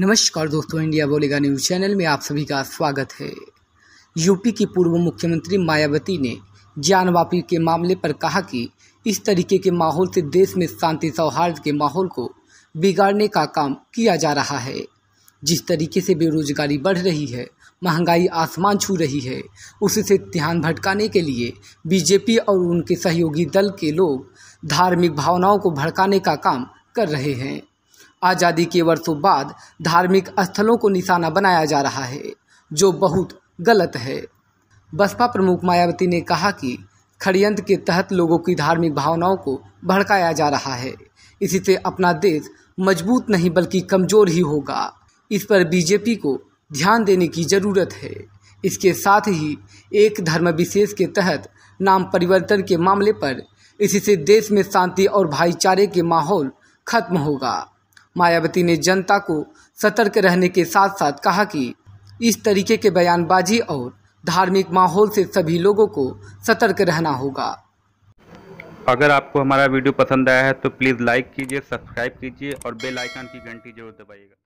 नमस्कार दोस्तों इंडिया बोलेगा न्यूज चैनल में आप सभी का स्वागत है यूपी की पूर्व मुख्यमंत्री मायावती ने वापी के मामले पर कहा कि इस तरीके के माहौल से देश में शांति सौहार्द के माहौल को बिगाड़ने का काम किया जा रहा है जिस तरीके से बेरोज़गारी बढ़ रही है महंगाई आसमान छू रही है उससे ध्यान भटकाने के लिए बीजेपी और उनके सहयोगी दल के लोग धार्मिक भावनाओं को भड़काने का काम कर रहे हैं आज़ादी के वर्षों बाद धार्मिक स्थलों को निशाना बनाया जा रहा है जो बहुत गलत है बसपा प्रमुख मायावती ने कहा कि खड़ियंत के तहत लोगों की धार्मिक भावनाओं को भड़काया जा रहा है इसी से अपना देश मजबूत नहीं बल्कि कमज़ोर ही होगा इस पर बीजेपी को ध्यान देने की जरूरत है इसके साथ ही एक धर्म विशेष के तहत नाम परिवर्तन के मामले पर इससे देश में शांति और भाईचारे के माहौल खत्म होगा मायावती ने जनता को सतर्क रहने के साथ साथ कहा कि इस तरीके के बयानबाजी और धार्मिक माहौल से सभी लोगों को सतर्क रहना होगा अगर आपको हमारा वीडियो पसंद आया है तो प्लीज़ लाइक कीजिए सब्सक्राइब कीजिए और बेल आइकन की घंटी जरूर दबाइएगा